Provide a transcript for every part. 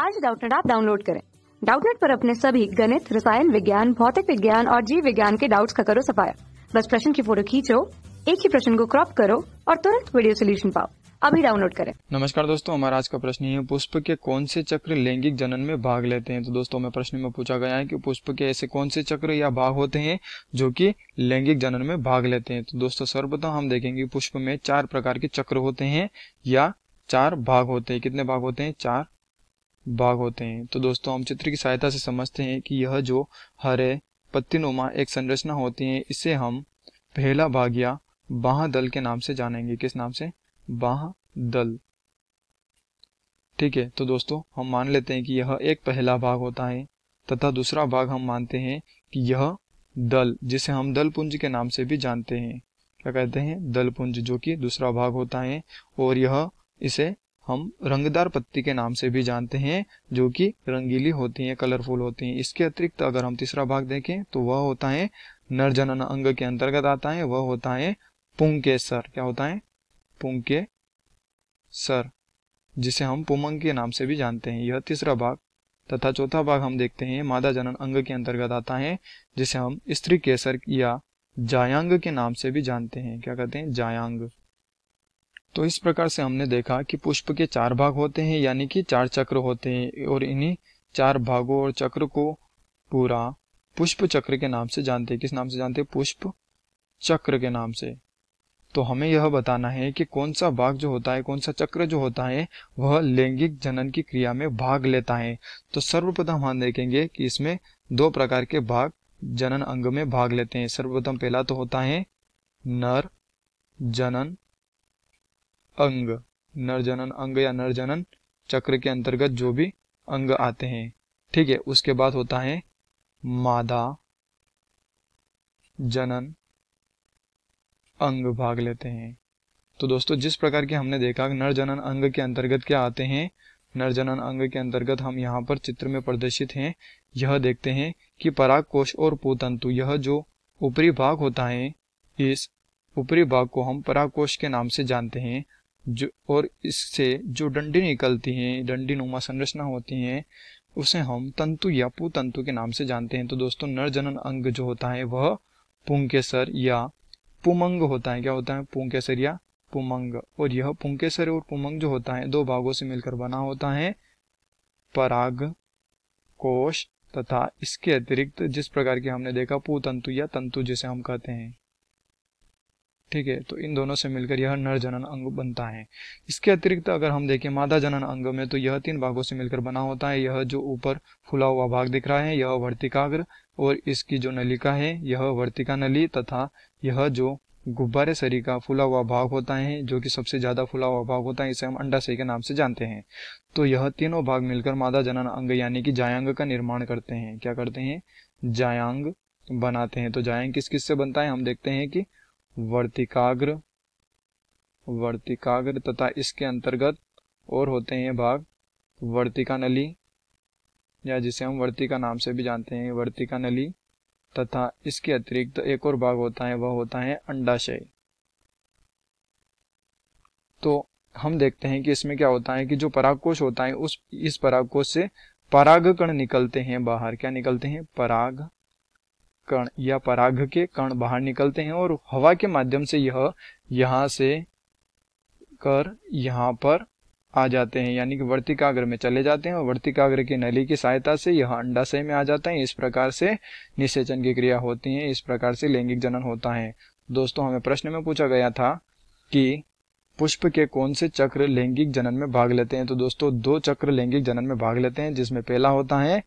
आज डाउटनेट आप डाउनलोड करें डाउटनेट पर अपने सभी गणित रसायन विज्ञान भौतिक विज्ञान और जीव विज्ञान के डाउट्स का करो सफाया बस प्रश्न की फोटो खींचो एक ही प्रश्न को क्रॉप करो और तुरंत वीडियो सोल्यूशन पाओ अभी डाउनलोड करें नमस्कार दोस्तों हमारा आज का प्रश्न है पुष्प के कौन से चक्र लैंगिक जनन में भाग लेते हैं तो दोस्तों में प्रश्न में पूछा गया है कि पुष्प के ऐसे कौन से चक्र या भाग होते हैं जो कि लैंगिक जनन में भाग लेते हैं तो दोस्तों सर्वप्रथम हम देखेंगे पुष्प में चार प्रकार के चक्र होते हैं या चार भाग होते हैं कितने भाग होते हैं चार भाग होते हैं तो दोस्तों हम चित्र की सहायता से समझते हैं कि यह जो हरे पत्तीनुमा एक संरचना होती है इसे हम पहला भाग या बाह दल के नाम से जानेंगे किस नाम से बाह दल ठीक है तो दोस्तों हम मान लेते हैं कि यह एक पहला भाग होता है तथा दूसरा भाग हम मानते हैं कि यह दल जिसे हम दल पुंज के नाम से भी जानते हैं क्या कहते हैं दल पुंज जो कि दूसरा भाग होता है और यह इसे हम रंगदार पत्ती के नाम से भी जानते हैं जो कि रंगीली होती हैं कलरफुल होती हैं इसके अतिरिक्त अगर हम तीसरा भाग देखें तो वह होता है नरजनन अंग के अंतर्गत आता है वह होता है सर क्या होता है पुंके सर जिसे हम पुमंग के नाम से भी जानते हैं यह तीसरा भाग तथा चौथा भाग हम देखते हैं मादा जनन अंग के अंतर्गत आता है जिसे हम स्त्री केसर या जायांग के नाम से भी जानते हैं क्या कहते हैं जायांग तो इस प्रकार से हमने देखा कि पुष्प के चार भाग होते हैं यानी कि चार चक्र होते हैं और इन्हीं चार भागों और चक्र को पूरा पुष्प चक्र के नाम से जानते हैं किस नाम से जानते हैं पुष्प चक्र के नाम से तो हमें यह बताना है कि कौन सा भाग जो होता है कौन सा चक्र जो होता है वह लैंगिक जनन की क्रिया में भाग लेता है तो सर्वप्रथम हम देखेंगे कि इसमें दो प्रकार के भाग जनन अंग में भाग लेते हैं सर्वप्रथम पहला तो होता है नर जनन अंग नरजनन अंग या नरजनन चक्र के अंतर्गत जो भी अंग आते हैं ठीक है उसके बाद होता है मादा जनन अंग भाग लेते हैं तो दोस्तों जिस प्रकार के हमने देखा नरजनन अंग के अंतर्गत क्या आते हैं नरजनन अंग के अंतर्गत हम यहाँ पर चित्र में प्रदर्शित हैं यह देखते हैं कि पराग कोश और पोतंतु यह जो ऊपरी भाग होता है इस ऊपरी भाग को हम पराग कोश के नाम से जानते हैं जो और इससे जो डंडी निकलती हैं डंडी नुमा संरचना होती हैं उसे हम तंतु या पुतंतु के नाम से जानते हैं तो दोस्तों नर जनन अंग जो होता है वह पुंकेसर या पुमंग होता है क्या होता है पुंकेसर या पुमंग और यह पुंकेसर और पुमंग जो होता है दो भागों से मिलकर बना होता है पराग कोश तथा इसके अतिरिक्त जिस प्रकार के हमने देखा पुतंतु या तंतु जिसे हम कहते हैं ठीक है तो इन दोनों से मिलकर यह नर जनन अंग बनता है इसके अतिरिक्त अगर हम देखें मादा जनन अंग में तो यह तीन भागों से मिलकर बना होता है यह जो ऊपर फुला हुआ भाग दिख रहा है यह वर्तिकाग्र और इसकी जो नलिका है यह वर्तिका नली तथा यह जो गुब्बारे शरीर का फुला हुआ भाग होता है जो कि सबसे ज्यादा फुला हुआ भाग होता है इसे हम अंडाशय के नाम से जानते हैं तो यह तीनों भाग मिलकर मादा जनन अंग यानी कि जायांग का निर्माण करते हैं क्या करते हैं जायांग बनाते हैं तो जायांग किस किस से बनता है हम देखते हैं कि वर्तिकाग्र वर्तिकाग्र तथा इसके अंतर्गत और होते हैं भाग वर्तिका नली या जिसे हम वर्तिका नाम से भी जानते हैं वर्तिका नली तथा इसके अतिरिक्त तो एक और भाग होता है वह होता है अंडाशय तो हम देखते हैं कि इसमें क्या होता है कि जो परागकोश होता है उस इस परागकोश से परागकण निकलते हैं बाहर क्या निकलते हैं पराग कण या पराग के कण बाहर निकलते हैं और हवा के माध्यम से यह यहाँ से कर यहाँ पर आ जाते हैं यानी कि वर्तिकाग्र में चले जाते हैं और वर्तिकाग्र की नली की सहायता से यह अंडाशय में आ जाता है इस प्रकार से निषेचन की क्रिया होती है इस प्रकार से लैंगिक जनन होता है दोस्तों हमें प्रश्न में पूछा गया था कि पुष्प के कौन से चक्र लैंगिक जनन में भाग लेते हैं तो दोस्तों दो चक्र लैंगिक जनन में भाग लेते हैं जिसमें पहला होता है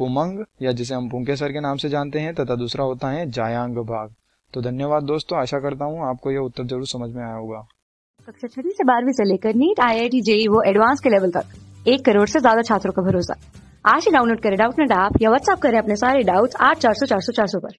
पुमंग या जिसे हम पुंकेसर के नाम से जानते हैं तथा दूसरा होता है जायांग भाग तो धन्यवाद दोस्तों आशा करता हूँ आपको यह उत्तर जरूर समझ में आया होगा कक्षा छठी से बारहवीं से लेकर NEET I I T JEE वो एडवांस के लेवल तक एक करोड़ से ज्यादा छात्रों का भरोसा आज ही डाउनलोड करें डाउट नेट ऐप या व्हाट्सअप करें अपने सारे डाउट्स आठ चार सौ चार सौ चार सौ पर